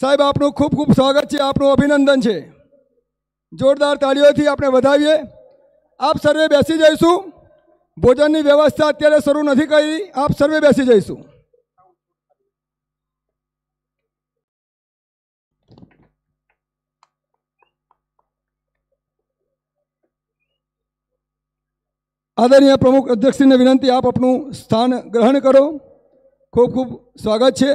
સાહેબ આપનું ખૂબ ખૂબ સ્વાગત છે આપનું અભિનંદન છે જોરદાર તાળીઓથી આપણે વધાવીએ આપ સર્વે બેસી જઈશું ભોજનની વ્યવસ્થા અત્યારે શરૂ નથી કરી આપ સર્વે બેસી જઈશું આદરણીય પ્રમુખ અધ્યક્ષશ્રીને વિનંતી આપ આપનું સ્થાન ગ્રહણ કરો ખૂબ ખૂબ સ્વાગત છે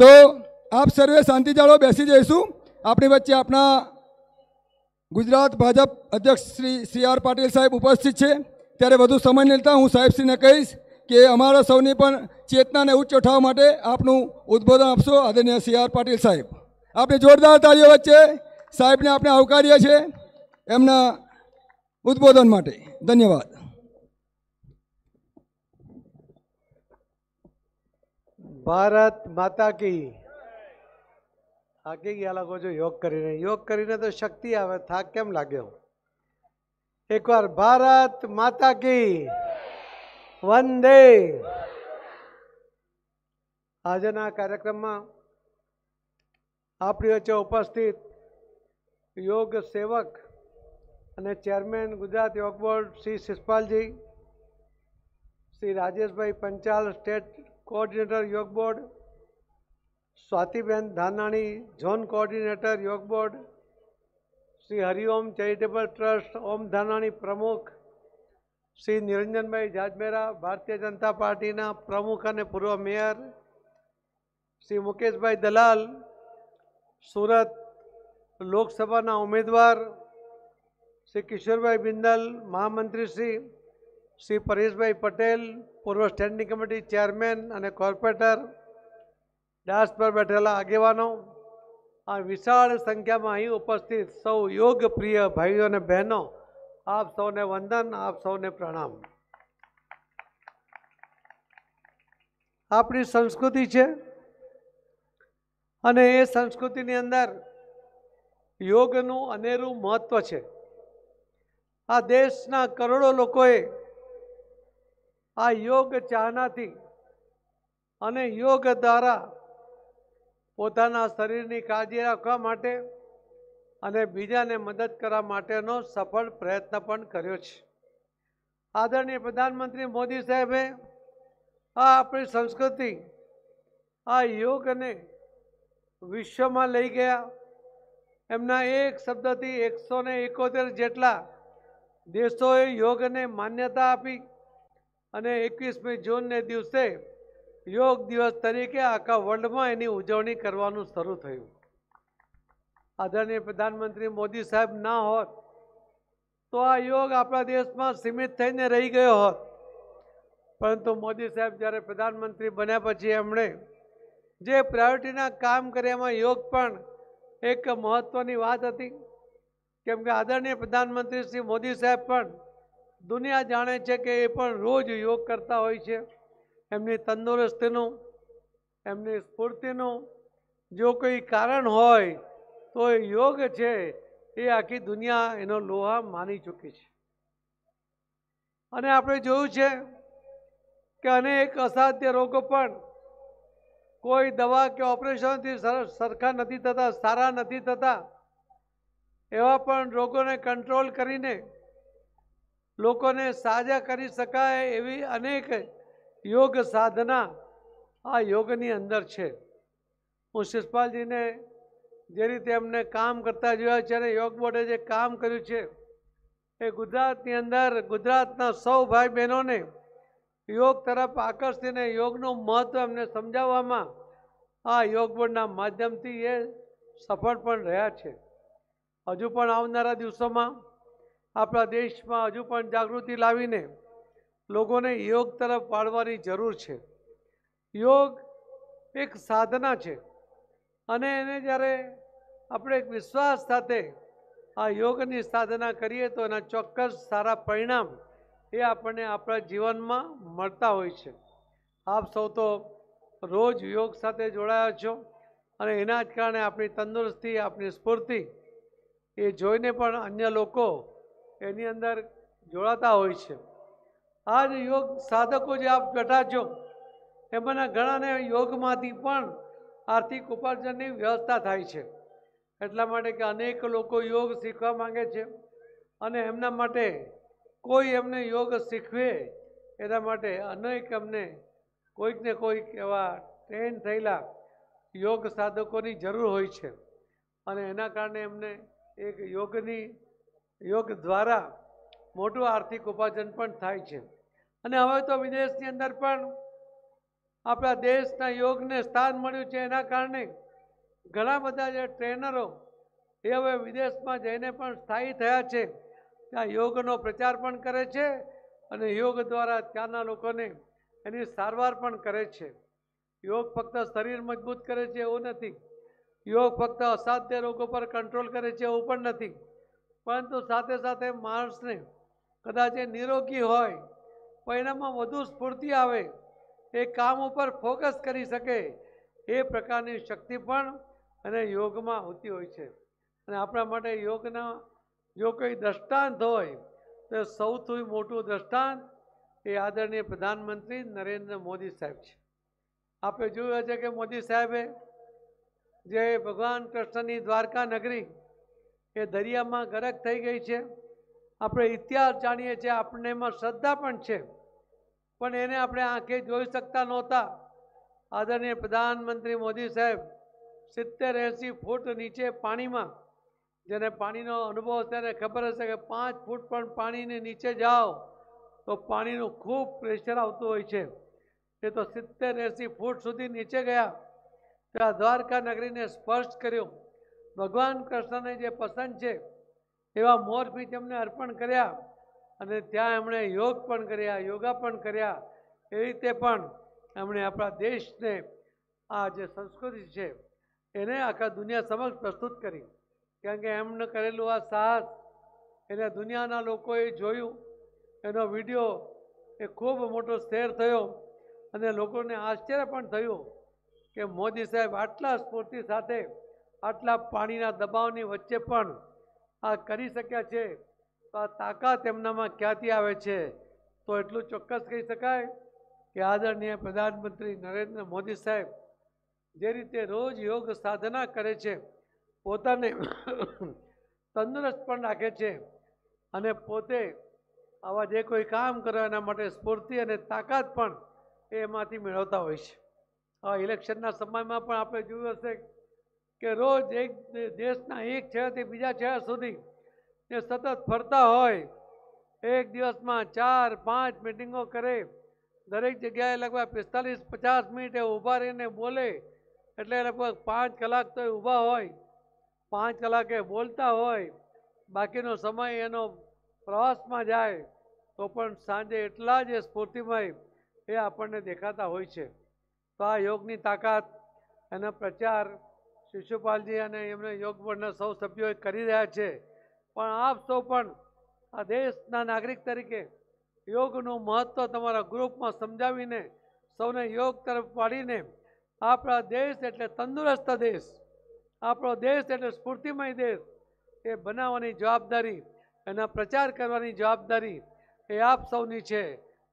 તો આપ સર્વે શાંતિ જાળવો બેસી જઈશું આપણી વચ્ચે આપણા ગુજરાત ભાજપ અધ્યક્ષ શ્રી સી આર પાટીલ સાહેબ ઉપસ્થિત છે ત્યારે વધુ સમય લેતા હું સાહેબશ્રીને કહીશ કે અમારા સૌની પણ ચેતનાને ઉચ્ચ ઉઠાવવા માટે આપનું ઉદ્બોધન આપશો આદરણીય સી આર પાટીલ સાહેબ આપણે જોરદાર તાળીઓ વચ્ચે સાહેબને આપણે આવકારીએ છીએ એમના ઉદબોધન માટે ધન્યવાદ ભારત માતા કી આ ગયા લાગો છો યોગ કરીને યોગ કરીને તો શક્તિ આવે થાક કેમ લાગ્યો એકવાર ભારત માતા કી વંદે આજના કાર્યક્રમમાં આપણી વચ્ચે ઉપસ્થિત યોગ સેવક અને chairman Gujarat Yog board Shri Shishpalji Shri Rajeshbhai Panchal state coordinator Yog board Swatiben Dhanani zone coordinator Yog board Shri Hariom charitable trust Om Dhanani પ્રમુખ શ્રી નિરંજનભાઈ જાજમેરા ભારતીય જનતા પાર્ટીના પ્રમુખ અને પૂર્વ મેયર શ્રી મુકેશભાઈ દલાલ સુરત લોકસભાના ઉમેદવાર શ્રી કિશોરભાઈ બિંદલ મહામંત્રી શ્રી શ્રી પરેશભાઈ પટેલ પૂર્વ સ્ટેન્ડિંગ કમિટી ચેરમેન અને કોર્પોરેટર ડાસ પર બેઠેલા આગેવાનો આ વિશાળ સંખ્યામાં અહીં ઉપસ્થિત સૌ યોગ પ્રિય ભાઈઓ અને બહેનો આપ સૌને વંદન આપ સૌને પ્રણામ આપણી સંસ્કૃતિ છે અને એ સંસ્કૃતિની અંદર યોગનું અનેરું મહત્ત્વ છે આ દેશના કરોડો લોકોએ આ યોગ ચાહનાથી અને યોગ દ્વારા પોતાના શરીરની કાળજી રાખવા માટે અને બીજાને મદદ કરવા માટેનો સફળ પ્રયત્ન પણ કર્યો છે આદરણીય પ્રધાનમંત્રી મોદી સાહેબે આ આપણી સંસ્કૃતિ આ યોગને વિશ્વમાં લઈ ગયા એમના એક શબ્દથી એકસો એકોતેર જેટલા દેશોએ યોગને માન્યતા આપી અને એકવીસમી જૂનને દિવસે યોગ દિવસ તરીકે આખા વર્લ્ડમાં એની ઉજવણી કરવાનું શરૂ થયું આદરણીય પ્રધાનમંત્રી મોદી સાહેબ ના હોત તો આ યોગ આપણા દેશમાં સીમિત થઈને રહી ગયો હોત પરંતુ મોદી સાહેબ જ્યારે પ્રધાનમંત્રી બન્યા પછી એમણે જે પ્રાયોરિટીના કામ કર્યામાં યોગ પણ એક મહત્ત્વની વાત હતી કેમ કે આદરણીય પ્રધાનમંત્રી શ્રી મોદી સાહેબ પણ દુનિયા જાણે છે કે એ પણ રોજ યોગ કરતા હોય છે એમની તંદુરસ્તીનું એમની સ્ફૂર્તિનું જો કોઈ કારણ હોય તો એ યોગ છે એ આખી દુનિયા એનો લોહા માની ચૂકી છે અને આપણે જોયું છે કે અનેક અસાધ્ય રોગો પણ કોઈ દવા કે ઓપરેશનથી સરખા નથી થતા સારા નથી થતા એવા પણ રોગોને કંટ્રોલ કરીને લોકોને સાજા કરી શકાય એવી અનેક યોગ સાધના આ યોગની અંદર છે હું શિષપાલજીને જે રીતે એમને કામ કરતા જોયા છે અને યોગ બોર્ડે જે કામ કર્યું છે એ ગુજરાતની અંદર ગુજરાતના સૌ ભાઈ બહેનોને યોગ તરફ આકર્ષીને યોગનું મહત્ત્વ એમને સમજાવવામાં આ યોગ બોર્ડના માધ્યમથી એ સફળ પણ રહ્યા છે હજુ પણ આવનારા દિવસોમાં આપણા દેશમાં હજુ પણ જાગૃતિ લાવીને લોકોને યોગ તરફ વાળવાની જરૂર છે યોગ એક સાધના છે અને એને જ્યારે આપણે એક વિશ્વાસ સાથે આ યોગની સાધના કરીએ તો એના ચોક્કસ સારા પરિણામ એ આપણને આપણા જીવનમાં મળતા હોય છે આપ સૌ તો રોજ યોગ સાથે જોડાયા છો અને એના જ કારણે આપણી તંદુરસ્તી આપણી સ્ફૂર્તિ એ જોઈને પણ અન્ય લોકો એની અંદર જોડાતા હોય છે આ જ યોગ સાધકો જે આપ બેઠા છો એમાંના ઘણાને યોગમાંથી પણ આર્થિક ઉપાર્જનની વ્યવસ્થા થાય છે એટલા માટે કે અનેક લોકો યોગ શીખવા માગે છે અને એમના માટે કોઈ એમને યોગ શીખવે એના માટે અનેક એમને કોઈકને કોઈક એવા ટ્રેન થયેલા યોગ સાધકોની જરૂર હોય છે અને એના કારણે એમને એક યોગની યોગ દ્વારા મોટું આર્થિક ઉપાર્જન પણ થાય છે અને હવે તો વિદેશની અંદર પણ આપણા દેશના યોગને સ્થાન મળ્યું છે એના કારણે ઘણા બધા જે ટ્રેનરો એ હવે વિદેશમાં જઈને પણ સ્થાયી થયા છે ત્યાં યોગનો પ્રચાર પણ કરે છે અને યોગ દ્વારા ત્યાંના લોકોને એની સારવાર પણ કરે છે યોગ ફક્ત શરીર મજબૂત કરે છે એવું નથી યોગ ફક્ત અસાધ્ય રોગો પર કંટ્રોલ કરે છે એવું પણ નથી પરંતુ સાથે સાથે માણસને કદાચ એ નિરોગી હોય પરિણામમાં વધુ સ્ફૂર્તિ આવે એ કામ ઉપર ફોકસ કરી શકે એ પ્રકારની શક્તિ પણ અને યોગમાં હોતી હોય છે અને આપણા માટે યોગના જો કોઈ દ્રષ્ટાંત હોય તો સૌથી મોટું દ્રષ્ટાંત એ આદરણીય પ્રધાનમંત્રી નરેન્દ્ર મોદી સાહેબ છે આપણે જોયું છે કે મોદી સાહેબે જે ભગવાન કૃષ્ણની દ્વારકા નગરી એ દરિયામાં ગરક થઈ ગઈ છે આપણે ઇતિહાસ જાણીએ છીએ આપણને એમાં શ્રદ્ધા પણ છે પણ એને આપણે આંખે જોઈ શકતા નહોતા આદરણીય પ્રધાનમંત્રી મોદી સાહેબ સિત્તેર એંસી ફૂટ નીચે પાણીમાં જેને પાણીનો અનુભવ હશે ખબર હશે કે પાંચ ફૂટ પણ પાણીની નીચે જાઓ તો પાણીનું ખૂબ પ્રેશર આવતું હોય છે તે તો સિત્તેર એંસી ફૂટ સુધી નીચે ગયા ત્યાં દ્વારકા નગરીને સ્પર્શ કર્યો ભગવાન કૃષ્ણને જે પસંદ છે એવા મોરફી તેમને અર્પણ કર્યા અને ત્યાં એમણે યોગ પણ કર્યા યોગા પણ કર્યા એ રીતે પણ એમણે આપણા દેશને આ જે સંસ્કૃતિ છે એને આખા દુનિયા સમક્ષ પ્રસ્તુત કરી કારણ કે એમને કરેલું આ સાહસ એને દુનિયાના લોકોએ જોયું એનો વિડીયો એ ખૂબ મોટો શેર થયો અને લોકોને આશ્ચર્ય પણ થયું કે મોદી સાહેબ આટલા સ્ફૂર્તિ સાથે આટલા પાણીના દબાવની વચ્ચે પણ આ કરી શક્યા છે તો આ તાકાત એમનામાં ક્યાંથી આવે છે તો એટલું ચોક્કસ કહી શકાય કે આદરણીય પ્રધાનમંત્રી નરેન્દ્ર મોદી સાહેબ જે રીતે રોજ યોગ સાધના કરે છે પોતાને તંદુરસ્ત પણ રાખે છે અને પોતે આવા જે કોઈ કામ કરવા એના માટે સ્ફૂર્તિ અને તાકાત પણ એમાંથી મેળવતા હોય છે આ ઇલેક્શનના સમયમાં પણ આપણે જોયું હશે કે રોજ એક દેશના એક શહેરથી બીજા શહેર સુધી એ સતત ફરતા હોય એક દિવસમાં ચાર પાંચ મિટિંગો કરે દરેક જગ્યાએ લગભગ પિસ્તાલીસ પચાસ મિનિટે ઊભા રહીને બોલે એટલે લગભગ પાંચ કલાક તો ઊભા હોય પાંચ કલાકે બોલતા હોય બાકીનો સમય એનો પ્રવાસમાં જાય તો પણ સાંજે એટલા જ સ્ફૂર્તિમય એ આપણને દેખાતા હોય છે તો આ યોગની તાકાત એનો પ્રચાર શિશુપાલજી અને એમના યોગ બોર્ડના સૌ સભ્યોએ કરી રહ્યા છે પણ આપ સૌ પણ આ દેશના નાગરિક તરીકે યોગનું મહત્ત્વ તમારા ગ્રુપમાં સમજાવીને સૌને યોગ તરફ પાડીને આપણા દેશ એટલે તંદુરસ્ત દેશ આપણો દેશ એટલે સ્ફૂર્તિમય દેશ એ બનાવવાની જવાબદારી એના પ્રચાર કરવાની જવાબદારી એ આપ સૌની છે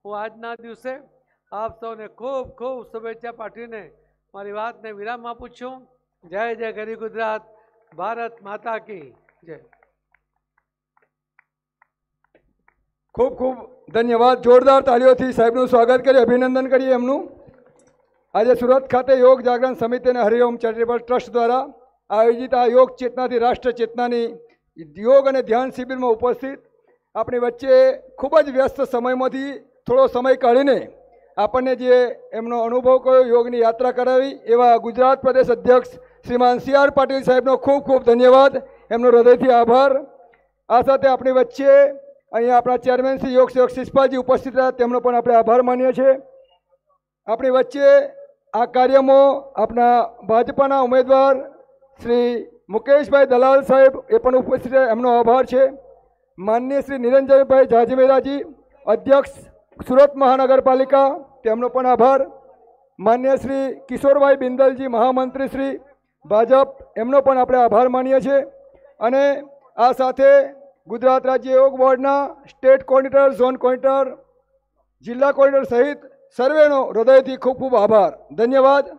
હું આજના દિવસે આપ સૌને ખૂબ ખૂબ શુભેચ્છા પાઠવીને મારી વાતને વિરામ આપું છું જય જય ગરી ગુજરાત ભારત માતા કી જય ખૂબ ખૂબ ધન્યવાદ જોરદાર તાળીઓથી સાહેબનું સ્વાગત કરી અભિનંદન કરીએ એમનું આજે સુરત ખાતે યોગ જાગરણ સમિતિ અને હરિઓમ ચેરિટેબલ ટ્રસ્ટ દ્વારા આયોજિત આ યોગ ચેતનાથી રાષ્ટ્ર ચેતનાની યોગ અને ધ્યાન શિબિરમાં ઉપસ્થિત આપણી વચ્ચે ખૂબ જ વ્યસ્ત સમયમાંથી થોડો સમય કાઢીને આપણને જે એમનો અનુભવ કયો યોગની યાત્રા કરાવી એવા ગુજરાત પ્રદેશ અધ્યક્ષ શ્રીમાન સી આર પાટીલ સાહેબનો ખૂબ ખૂબ ધન્યવાદ એમનો હૃદયથી આભાર આ સાથે આપણી વચ્ચે અહીંયા આપણા ચેરમેન શ્રી યોગ સેવક શિષપાલજી ઉપસ્થિત રહ્યા તેમનો પણ આપણે આભાર માનીએ છીએ આપણી વચ્ચે આ કાર્યમાં આપણા ભાજપાના ઉમેદવાર શ્રી મુકેશભાઈ દલાલ સાહેબ એ પણ ઉપસ્થિત રહ્યા એમનો આભાર છે માન્ય શ્રી નિરંજનભાઈ જાજમેરાજી અધ્યક્ષ સુરત મહાનગરપાલિકા તેમનો પણ આભાર માન્ય શ્રી કિશોરભાઈ બિંદલજી મહામંત્રી શ્રી ભાજપ એમનો પણ આપણે આભાર માનીએ છીએ અને આ સાથે ગુજરાત રાજ્ય યોગ બોર્ડના સ્ટેટ કોર્ડિનેટર ઝોન કોર્ડિનેટર જિલ્લા કોર્ડિનેટર સહિત સર્વેનો હૃદયથી ખૂબ ખૂબ આભાર ધન્યવાદ